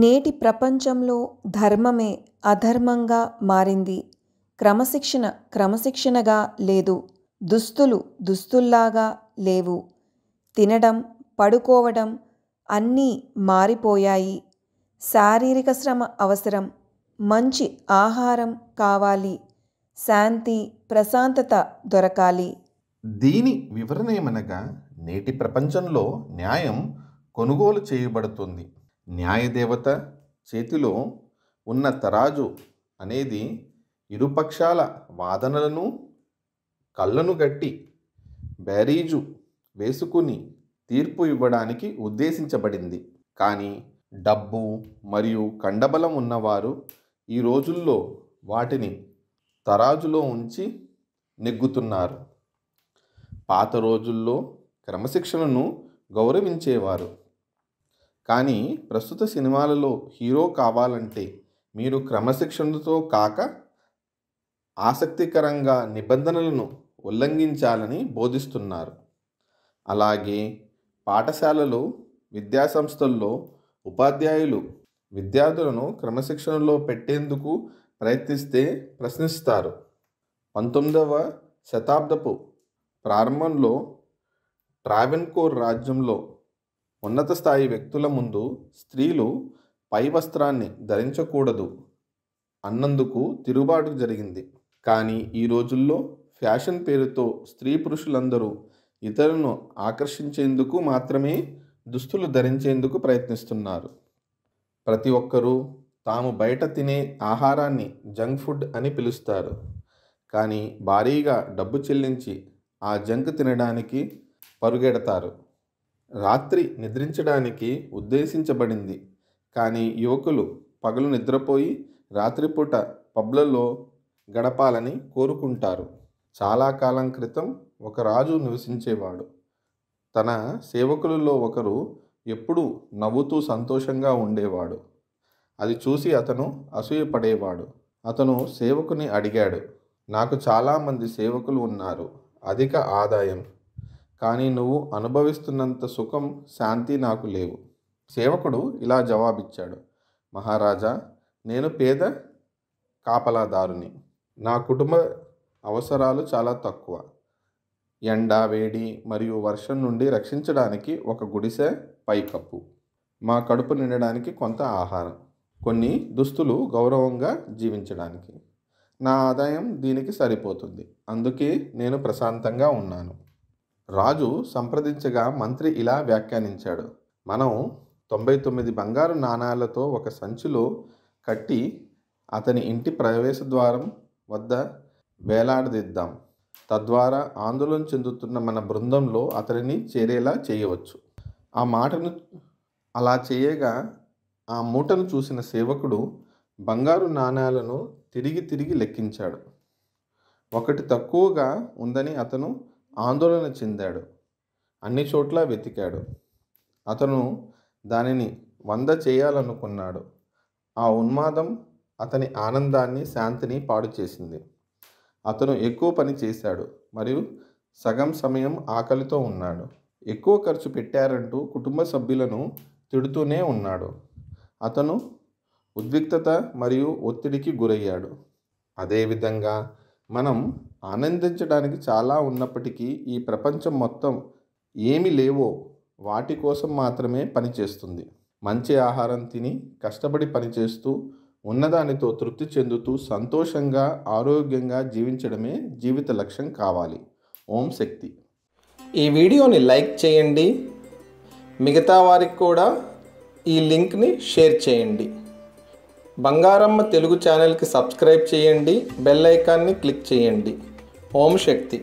నేటి ప్రపంచంలో ధర్మమే అధర్మంగా మారింది క్రమశిక్షణ క్రమశిక్షణగా లేదు దుస్తులు దుస్తుల్లాగా లేవు తినడం పడుకోవడం అన్నీ మారిపోయాయి శారీరక శ్రమ అవసరం మంచి ఆహారం కావాలి శాంతి ప్రశాంతత దొరకాలి దీని వివరణ ఏమనగా నేటి ప్రపంచంలో న్యాయం కొనుగోలు చేయబడుతుంది న్యాయదేవత చేతిలో ఉన్న తరాజు అనేది ఇరుపక్షాల వాదనలను కళ్ళను గట్టి బ్యారీజు వేసుకుని తీర్పు ఇవ్వడానికి ఉద్దేశించబడింది కానీ డబ్బు మరియు కండబలం ఉన్నవారు ఈ రోజుల్లో వాటిని తరాజులో ఉంచి నెగ్గుతున్నారు పాత రోజుల్లో క్రమశిక్షణను గౌరవించేవారు కానీ ప్రస్తుత సినిమాలలో హీరో కావాలంటే మీరు క్రమశిక్షణతో కాక ఆసక్తికరంగా నిబంధనలను ఉల్లంఘించాలని బోధిస్తున్నారు అలాగే పాఠశాలలు విద్యాసంస్థల్లో ఉపాధ్యాయులు విద్యార్థులను క్రమశిక్షణలో పెట్టేందుకు ప్రయత్నిస్తే ప్రశ్నిస్తారు పంతొమ్మిదవ శతాబ్దపు ప్రారంభంలో ట్రావెన్కోర్ రాజ్యంలో ఉన్నత స్థాయి వ్యక్తుల ముందు స్త్రీలు పై వస్త్రాన్ని ధరించకూడదు అన్నందుకు తిరుగుబాటు జరిగింది కానీ ఈ రోజుల్లో ఫ్యాషన్ పేరుతో స్త్రీ పురుషులందరూ ఇతరులను ఆకర్షించేందుకు మాత్రమే దుస్తులు ధరించేందుకు ప్రయత్నిస్తున్నారు ప్రతి ఒక్కరూ తాము బయట తినే ఆహారాన్ని జంక్ ఫుడ్ అని పిలుస్తారు కానీ భారీగా డబ్బు చెల్లించి ఆ జంక్ తినడానికి పరుగెడతారు రాత్రి నిద్రించడానికి ఉద్దేశించబడింది కానీ యువకులు పగలు నిద్రపోయి రాత్రిపూట పబ్లలో గడపాలని కోరుకుంటారు చాలా కాలం క్రితం ఒక రాజు నివసించేవాడు తన సేవకులలో ఒకరు ఎప్పుడూ నవ్వుతూ సంతోషంగా ఉండేవాడు అది చూసి అతను అసూయపడేవాడు అతను సేవకుని అడిగాడు నాకు చాలామంది సేవకులు ఉన్నారు అధిక ఆదాయం కానీ నువ్వు అనుభవిస్తున్నంత సుఖం శాంతి నాకు లేవు సేవకుడు ఇలా జవాబిచ్చాడు మహారాజా నేను పేద కాపలాదారుని నా కుటుంబ అవసరాలు చాలా తక్కువ ఎండ వేడి మరియు వర్షం నుండి రక్షించడానికి ఒక గుడిసె పైకప్పు మా కడుపు నిండడానికి కొంత ఆహారం కొన్ని దుస్తులు గౌరవంగా జీవించడానికి నా ఆదాయం దీనికి సరిపోతుంది అందుకే నేను ప్రశాంతంగా ఉన్నాను రాజు సంప్రదించగా మంత్రి ఇలా వ్యాఖ్యానించాడు మనం తొంభై తొమ్మిది బంగారు నాణాలతో ఒక సంచిలో కట్టి అతని ఇంటి ప్రవేశద్వారం వద్ద వేలాడదిద్దాం తద్వారా ఆందోళన చెందుతున్న మన బృందంలో అతనిని చేరేలా చేయవచ్చు ఆ మాటను అలా చేయగా ఆ మూటను చూసిన సేవకుడు బంగారు నాణాలను తిరిగి తిరిగి లెక్కించాడు ఒకటి తక్కువగా ఉందని అతను ఆందోళన చెందాడు అన్ని చోట్ల వెతికాడు అతను దానిని వంద చేయాలనుకున్నాడు ఆ ఉన్మాదం అతని ఆనందాన్ని శాంతిని పాడు చేసింది అతను ఎక్కువ పని చేశాడు మరియు సగం సమయం ఆకలితో ఉన్నాడు ఎక్కువ ఖర్చు పెట్టారంటూ కుటుంబ సభ్యులను తిడుతూనే ఉన్నాడు అతను ఉద్విక్తత మరియు ఒత్తిడికి గురయ్యాడు అదేవిధంగా మనం ఆనందించడానికి చాలా ఉన్నప్పటికీ ఈ ప్రపంచం మొత్తం ఏమి లేవో వాటి కోసం మాత్రమే పనిచేస్తుంది మంచి ఆహారం తిని కష్టపడి పనిచేస్తూ ఉన్నదానితో తృప్తి చెందుతూ సంతోషంగా ఆరోగ్యంగా జీవించడమే జీవిత లక్ష్యం కావాలి ఓం శక్తి ఈ వీడియోని లైక్ చేయండి మిగతా వారికి కూడా ఈ లింక్ని షేర్ చేయండి బంగారమ్మ తెలుగు ఛానల్కి సబ్స్క్రైబ్ చేయండి బెల్ ఐకాన్ని క్లిక్ చేయండి ఓం శక్తి